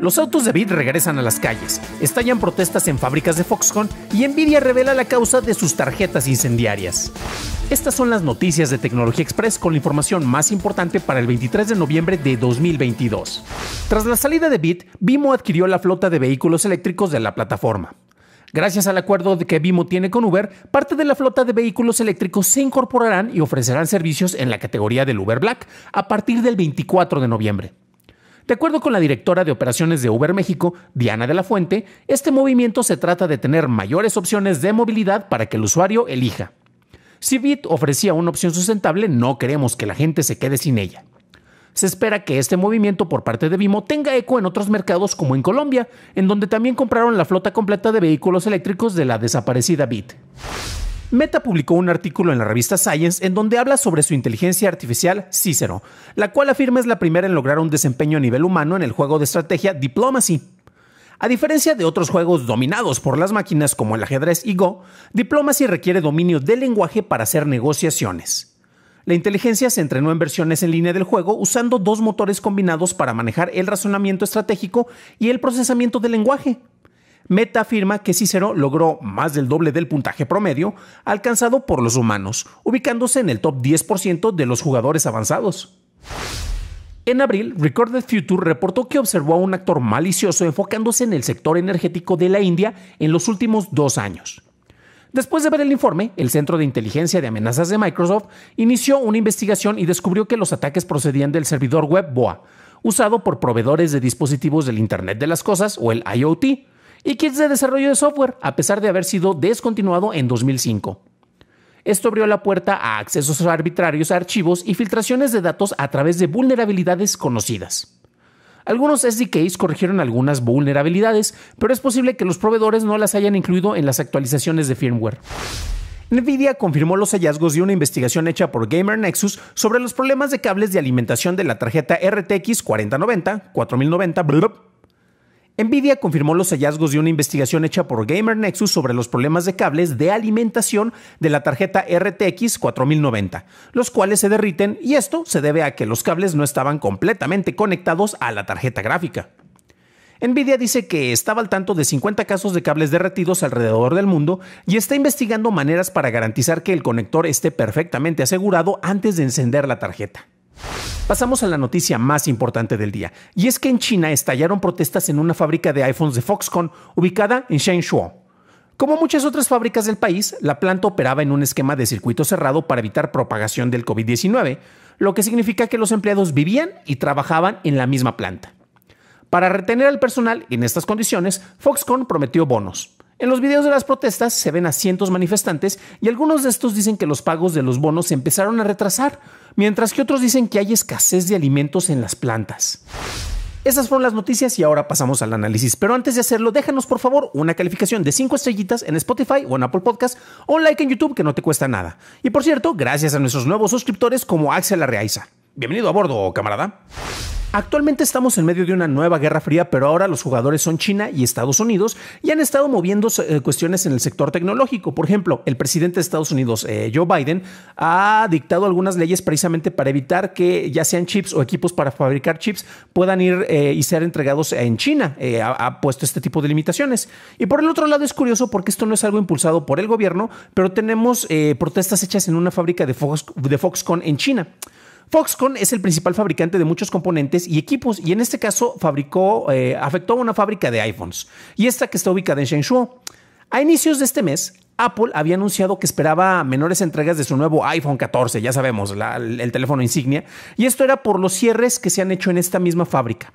Los autos de Bit regresan a las calles, estallan protestas en fábricas de Foxconn y Nvidia revela la causa de sus tarjetas incendiarias. Estas son las noticias de Tecnología Express con la información más importante para el 23 de noviembre de 2022. Tras la salida de Bit, Vimo adquirió la flota de vehículos eléctricos de la plataforma. Gracias al acuerdo que Vimo tiene con Uber, parte de la flota de vehículos eléctricos se incorporarán y ofrecerán servicios en la categoría del Uber Black a partir del 24 de noviembre. De acuerdo con la directora de operaciones de Uber México, Diana de la Fuente, este movimiento se trata de tener mayores opciones de movilidad para que el usuario elija. Si Bit ofrecía una opción sustentable, no queremos que la gente se quede sin ella. Se espera que este movimiento por parte de Vimo tenga eco en otros mercados como en Colombia, en donde también compraron la flota completa de vehículos eléctricos de la desaparecida Bit. Meta publicó un artículo en la revista Science en donde habla sobre su inteligencia artificial Cícero, la cual afirma es la primera en lograr un desempeño a nivel humano en el juego de estrategia Diplomacy. A diferencia de otros juegos dominados por las máquinas como el ajedrez y Go, Diplomacy requiere dominio del lenguaje para hacer negociaciones. La inteligencia se entrenó en versiones en línea del juego usando dos motores combinados para manejar el razonamiento estratégico y el procesamiento del lenguaje. Meta afirma que Cicero logró más del doble del puntaje promedio alcanzado por los humanos, ubicándose en el top 10% de los jugadores avanzados. En abril, Recorded Future reportó que observó a un actor malicioso enfocándose en el sector energético de la India en los últimos dos años. Después de ver el informe, el Centro de Inteligencia de Amenazas de Microsoft inició una investigación y descubrió que los ataques procedían del servidor web BOA, usado por proveedores de dispositivos del Internet de las Cosas o el IoT, y kits de desarrollo de software, a pesar de haber sido descontinuado en 2005. Esto abrió la puerta a accesos arbitrarios a archivos y filtraciones de datos a través de vulnerabilidades conocidas. Algunos SDKs corrigieron algunas vulnerabilidades, pero es posible que los proveedores no las hayan incluido en las actualizaciones de firmware. Nvidia confirmó los hallazgos de una investigación hecha por Gamer Nexus sobre los problemas de cables de alimentación de la tarjeta RTX 4090, 4090, Nvidia confirmó los hallazgos de una investigación hecha por Gamer Nexus sobre los problemas de cables de alimentación de la tarjeta RTX 4090, los cuales se derriten y esto se debe a que los cables no estaban completamente conectados a la tarjeta gráfica. Nvidia dice que estaba al tanto de 50 casos de cables derretidos alrededor del mundo y está investigando maneras para garantizar que el conector esté perfectamente asegurado antes de encender la tarjeta. Pasamos a la noticia más importante del día, y es que en China estallaron protestas en una fábrica de iPhones de Foxconn ubicada en Shenzhou. Como muchas otras fábricas del país, la planta operaba en un esquema de circuito cerrado para evitar propagación del COVID-19, lo que significa que los empleados vivían y trabajaban en la misma planta. Para retener al personal en estas condiciones, Foxconn prometió bonos. En los videos de las protestas se ven a cientos manifestantes y algunos de estos dicen que los pagos de los bonos se empezaron a retrasar, mientras que otros dicen que hay escasez de alimentos en las plantas. Esas fueron las noticias y ahora pasamos al análisis. Pero antes de hacerlo, déjanos por favor una calificación de 5 estrellitas en Spotify o en Apple Podcast o un like en YouTube que no te cuesta nada. Y por cierto, gracias a nuestros nuevos suscriptores como Axel Arreaiza. Bienvenido a bordo, camarada. Actualmente estamos en medio de una nueva guerra fría, pero ahora los jugadores son China y Estados Unidos y han estado moviendo eh, cuestiones en el sector tecnológico. Por ejemplo, el presidente de Estados Unidos, eh, Joe Biden, ha dictado algunas leyes precisamente para evitar que ya sean chips o equipos para fabricar chips puedan ir eh, y ser entregados en China. Ha, puesto este tipo de limitaciones. Y por el otro lado es curioso porque esto no es algo impulsado por el gobierno, pero tenemos protestas hechas en una fábrica de Foxconn en China. Foxconn es el principal fabricante de muchos componentes y equipos y en este caso fabricó, eh, afectó a una fábrica de iPhones y esta que está ubicada en Shenzhou. A inicios de este mes, Apple había anunciado que esperaba menores entregas de su nuevo iPhone 14, ya sabemos, el teléfono insignia, y esto era por los cierres que se han hecho en esta misma fábrica.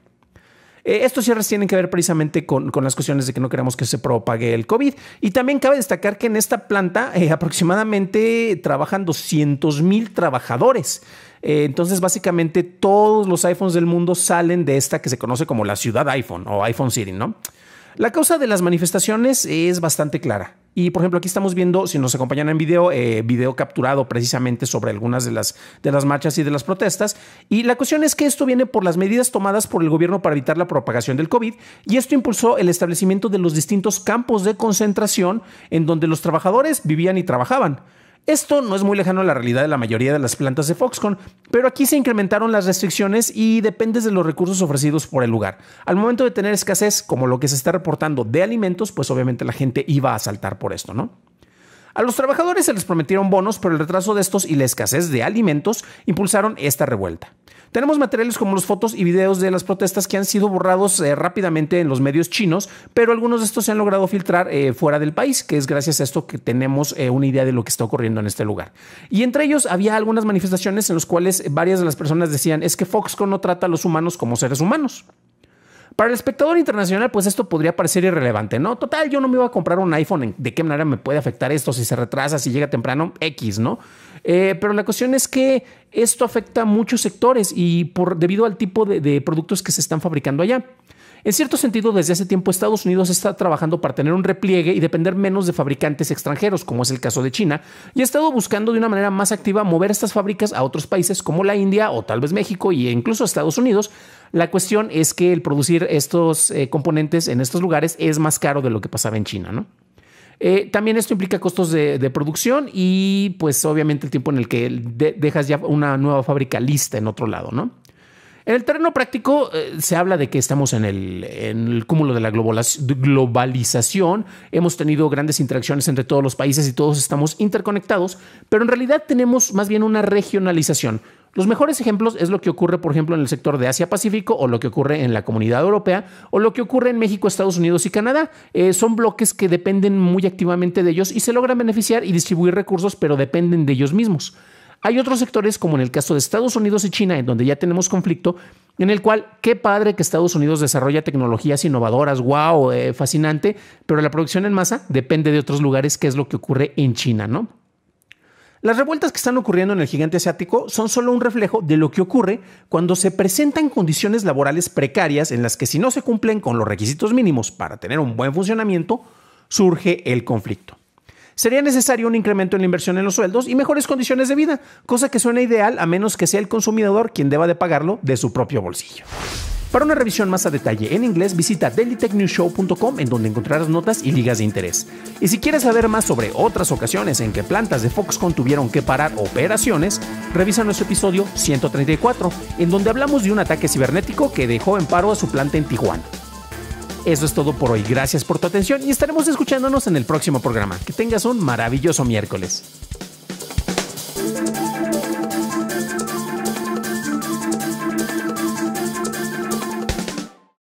Eh, estos cierres tienen que ver precisamente con, las cuestiones de que no queremos que se propague el COVID. Y también cabe destacar que en esta planta eh, aproximadamente trabajan 200 mil trabajadores eh, entonces, básicamente, todos los iPhones del mundo salen de esta que se conoce como la ciudad iPhone o iPhone City, ¿no? La causa de las manifestaciones es bastante clara. Y por ejemplo, aquí estamos viendo, si nos acompañan en video, eh, video capturado precisamente sobre algunas de las, de las marchas y de las protestas. Y la cuestión es que esto viene por las medidas tomadas por el gobierno para evitar la propagación del COVID y esto impulsó el establecimiento de los distintos campos de concentración en donde los trabajadores vivían y trabajaban. Esto no es muy lejano a la realidad de la mayoría de las plantas de Foxconn, pero aquí se incrementaron las restricciones y dependes de los recursos ofrecidos por el lugar. Al momento de tener escasez, como lo que se está reportando de alimentos, pues obviamente la gente iba a saltar por esto, ¿no? A los trabajadores se les prometieron bonos, pero el retraso de estos y la escasez de alimentos impulsaron esta revuelta. Tenemos materiales como las fotos y videos de las protestas que han sido borrados eh, rápidamente en los medios chinos, pero algunos de estos se han logrado filtrar eh, fuera del país, que es gracias a esto que tenemos eh, una idea de lo que está ocurriendo en este lugar. Y entre ellos había algunas manifestaciones en las cuales varias de las personas decían es que Foxconn no trata a los humanos como seres humanos. Para el espectador internacional, pues esto podría parecer irrelevante, ¿no? Total, yo no me iba a comprar un iPhone, ¿de qué manera me puede afectar esto? Si se retrasa, si llega temprano, X, ¿no? Eh, pero la cuestión es que esto afecta a muchos sectores y por, debido al tipo de productos que se están fabricando allá. En cierto sentido, desde hace tiempo Estados Unidos está trabajando para tener un repliegue y depender menos de fabricantes extranjeros, como es el caso de China, y ha estado buscando de una manera más activa mover estas fábricas a otros países como la India o tal vez México e incluso Estados Unidos. La cuestión es que el producir estos eh, componentes en estos lugares es más caro de lo que pasaba en China, ¿no? Eh, también esto implica costos de, producción y pues obviamente el tiempo en el que dejas ya una nueva fábrica lista en otro lado, ¿no? En el terreno práctico eh, se habla de que estamos en el, cúmulo de la globalización, hemos tenido grandes interacciones entre todos los países y todos estamos interconectados, pero en realidad tenemos más bien una regionalización. Los mejores ejemplos es lo que ocurre, por ejemplo, en el sector de Asia-Pacífico o lo que ocurre en la comunidad europea o lo que ocurre en México, Estados Unidos y Canadá. Eh, son bloques que dependen muy activamente de ellos y se logran beneficiar y distribuir recursos, pero dependen de ellos mismos. Hay otros sectores, como en el caso de Estados Unidos y China, en donde ya tenemos conflicto, en el cual qué padre que Estados Unidos desarrolla tecnologías innovadoras, wow, eh, fascinante, pero la producción en masa depende de otros lugares, que es lo que ocurre en China, ¿no? Las revueltas que están ocurriendo en el gigante asiático son solo un reflejo de lo que ocurre cuando se presentan condiciones laborales precarias en las que si no se cumplen con los requisitos mínimos para tener un buen funcionamiento, surge el conflicto. Sería necesario un incremento en la inversión en los sueldos y mejores condiciones de vida, cosa que suena ideal a menos que sea el consumidor quien deba de pagarlo de su propio bolsillo. Para una revisión más a detalle en inglés, visita dailytechnewshow.com en donde encontrarás notas y ligas de interés. Y si quieres saber más sobre otras ocasiones en que plantas de Foxconn tuvieron que parar operaciones, revisa nuestro episodio 134, en donde hablamos de un ataque cibernético que dejó en paro a su planta en Tijuana. Eso es todo por hoy. Gracias por tu atención y estaremos escuchándonos en el próximo programa. Que tengas un maravilloso miércoles.